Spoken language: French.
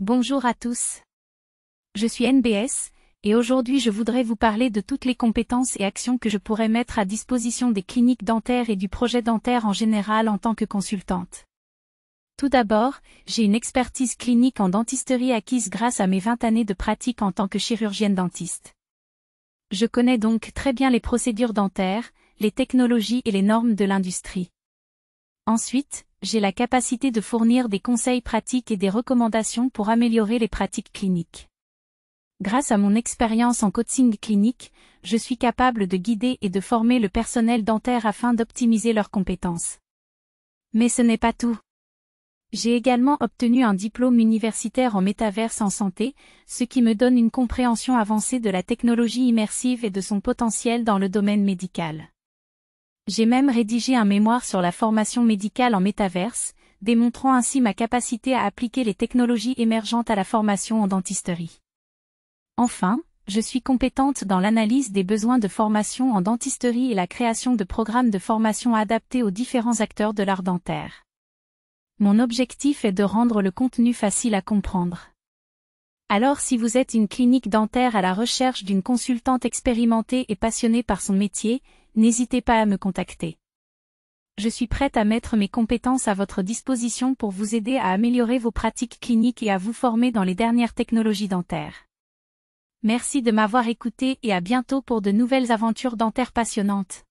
Bonjour à tous. Je suis NBS, et aujourd'hui je voudrais vous parler de toutes les compétences et actions que je pourrais mettre à disposition des cliniques dentaires et du projet dentaire en général en tant que consultante. Tout d'abord, j'ai une expertise clinique en dentisterie acquise grâce à mes 20 années de pratique en tant que chirurgienne dentiste. Je connais donc très bien les procédures dentaires, les technologies et les normes de l'industrie. Ensuite, j'ai la capacité de fournir des conseils pratiques et des recommandations pour améliorer les pratiques cliniques. Grâce à mon expérience en coaching clinique, je suis capable de guider et de former le personnel dentaire afin d'optimiser leurs compétences. Mais ce n'est pas tout. J'ai également obtenu un diplôme universitaire en métaverse en santé, ce qui me donne une compréhension avancée de la technologie immersive et de son potentiel dans le domaine médical. J'ai même rédigé un mémoire sur la formation médicale en métaverse, démontrant ainsi ma capacité à appliquer les technologies émergentes à la formation en dentisterie. Enfin, je suis compétente dans l'analyse des besoins de formation en dentisterie et la création de programmes de formation adaptés aux différents acteurs de l'art dentaire. Mon objectif est de rendre le contenu facile à comprendre. Alors si vous êtes une clinique dentaire à la recherche d'une consultante expérimentée et passionnée par son métier, n'hésitez pas à me contacter. Je suis prête à mettre mes compétences à votre disposition pour vous aider à améliorer vos pratiques cliniques et à vous former dans les dernières technologies dentaires. Merci de m'avoir écouté et à bientôt pour de nouvelles aventures dentaires passionnantes.